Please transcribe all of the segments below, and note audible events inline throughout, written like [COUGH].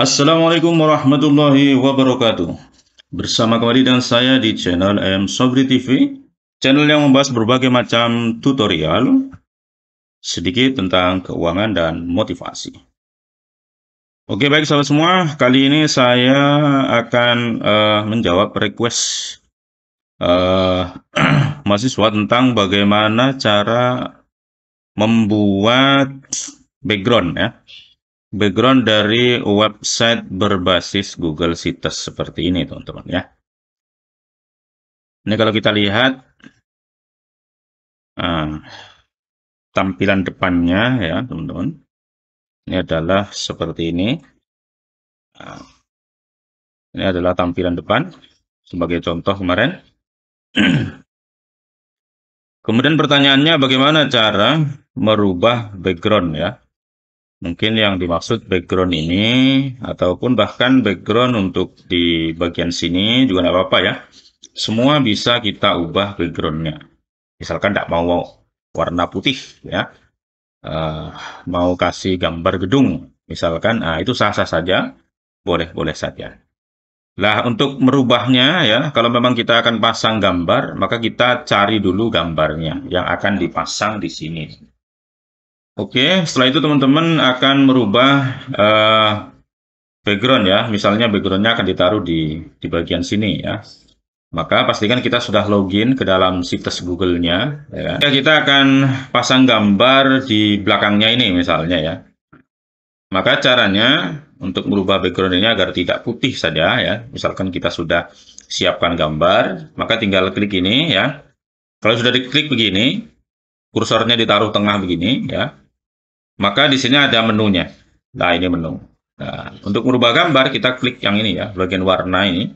Assalamualaikum warahmatullahi wabarakatuh. Bersama kembali dan saya di channel M Sobri TV, channel yang membahas berbagai macam tutorial, sedikit tentang keuangan dan motivasi. Oke baik sahabat semua, kali ini saya akan uh, menjawab request uh, [CLEARS THROAT] mahasiswa tentang bagaimana cara membuat background ya background dari website berbasis Google Sites seperti ini teman-teman ya. Ini kalau kita lihat uh, tampilan depannya ya teman-teman. Ini adalah seperti ini. Uh, ini adalah tampilan depan sebagai contoh kemarin. [CLEARS THROAT] Kemudian pertanyaannya bagaimana cara merubah background ya Mungkin yang dimaksud background ini ataupun bahkan background untuk di bagian sini juga tidak apa-apa ya. Semua bisa kita ubah backgroundnya. Misalkan tidak mau warna putih ya, uh, mau kasih gambar gedung misalkan, nah, itu sah-sah saja, boleh-boleh saja. Lah untuk merubahnya ya, kalau memang kita akan pasang gambar, maka kita cari dulu gambarnya yang akan dipasang di sini. Oke, setelah itu teman-teman akan merubah uh, background ya. Misalnya backgroundnya akan ditaruh di, di bagian sini ya. Maka pastikan kita sudah login ke dalam situs Google-nya. Ya. Kan? Kita akan pasang gambar di belakangnya ini misalnya ya. Maka caranya untuk merubah background ini agar tidak putih saja ya. Misalkan kita sudah siapkan gambar, maka tinggal klik ini ya. Kalau sudah diklik begini, kursornya ditaruh tengah begini ya maka di sini ada menunya. Nah, ini menu. Nah, untuk merubah gambar, kita klik yang ini ya, bagian warna ini.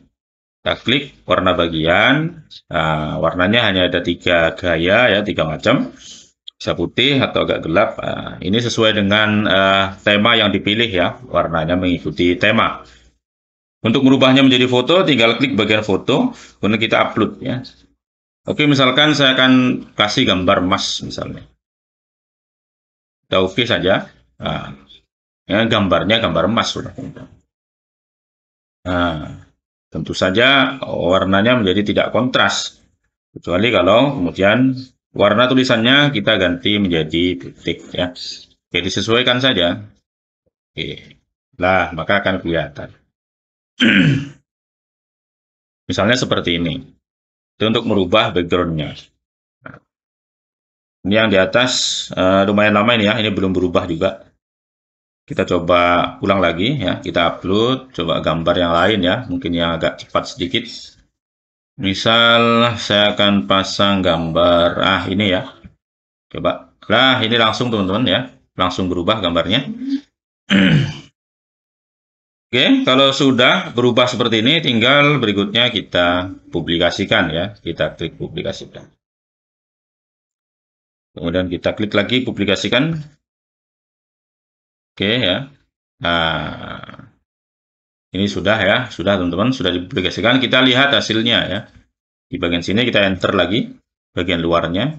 Kita klik warna bagian. Nah, warnanya hanya ada tiga gaya ya, tiga macam. Bisa putih atau agak gelap. Nah, ini sesuai dengan uh, tema yang dipilih ya. Warnanya mengikuti tema. Untuk merubahnya menjadi foto, tinggal klik bagian foto, kemudian kita upload ya. Oke, misalkan saya akan kasih gambar emas misalnya. Taufi saja. Nah, gambarnya gambar emas sudah. Nah, tentu saja warnanya menjadi tidak kontras. Kecuali kalau kemudian warna tulisannya kita ganti menjadi putih ya. Jadi sesuaikan saja. Oke. Lah, maka akan kelihatan. [CLEARS THROAT] Misalnya seperti ini. Itu untuk merubah backgroundnya. Ini yang di atas uh, lumayan lama ini ya, ini belum berubah juga. Kita coba ulang lagi ya, kita upload, coba gambar yang lain ya, mungkin yang agak cepat sedikit. Misal saya akan pasang gambar, ah ini ya, coba. Nah ini langsung teman-teman ya, langsung berubah gambarnya. [CLEARS THROAT] Oke, kalau sudah berubah seperti ini, tinggal berikutnya kita publikasikan ya. Kita klik publikasikan. Kemudian kita klik lagi publikasikan. Oke ya. Nah, ini sudah ya, sudah teman-teman, sudah dipublikasikan. Kita lihat hasilnya ya. Di bagian sini kita enter lagi bagian luarnya.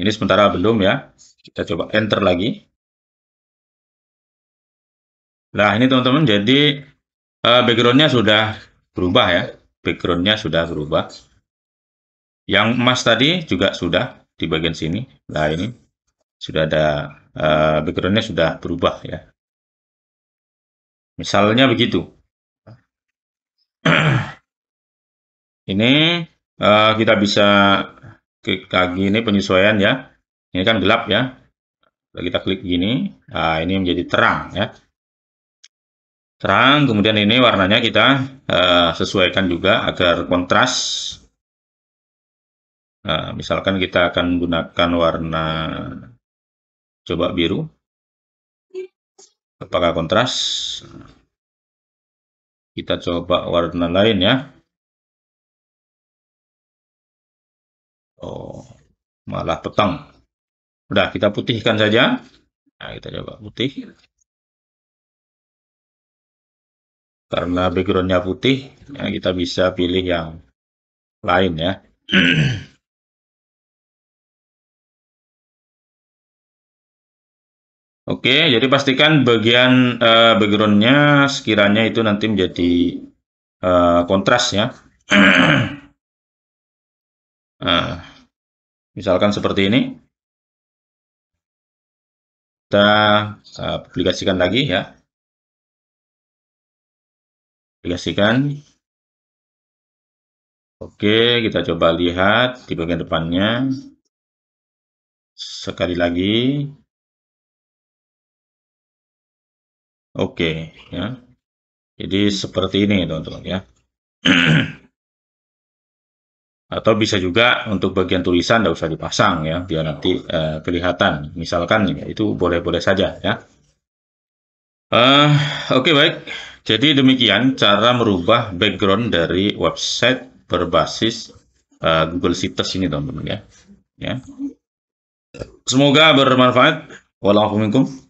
Ini sementara belum ya. Kita coba enter lagi. Nah, ini teman-teman jadi eh, backgroundnya sudah berubah ya. Backgroundnya sudah berubah. Yang emas tadi juga sudah di bagian sini nah ini sudah ada uh, backgroundnya sudah berubah ya misalnya begitu [CLEARS THROAT] ini uh, kita bisa klik kaki ini penyesuaian ya ini kan gelap ya kalau kita klik gini nah ini menjadi terang ya terang kemudian ini warnanya kita uh, sesuaikan juga agar kontras Nah, misalkan kita akan gunakan warna coba biru. Apakah kontras? Kita coba warna lain ya. Oh, malah petang. Udah, kita putihkan saja. Nah, kita coba putih. Karena backgroundnya putih, ya kita bisa pilih yang lain ya. [CLEARS THROAT] Oke, jadi pastikan bagian uh, backgroundnya sekiranya itu nanti menjadi uh, kontras ya. [CLEARS THROAT] nah, misalkan seperti ini. Kita aplikasikan lagi ya. Aplikasikan. Oke, kita coba lihat di bagian depannya. Sekali lagi, Oke, ya. Jadi seperti ini teman-teman ya. [CLEARS THROAT] Atau bisa juga untuk bagian tulisan tidak usah dipasang ya, biar nanti uh, kelihatan. Misalkan ya, itu boleh-boleh saja ya. Uh, Oke okay, baik, jadi demikian cara merubah background dari website berbasis uh, Google Sites ini teman-teman ya. ya. Semoga bermanfaat. Waalaikumsalam.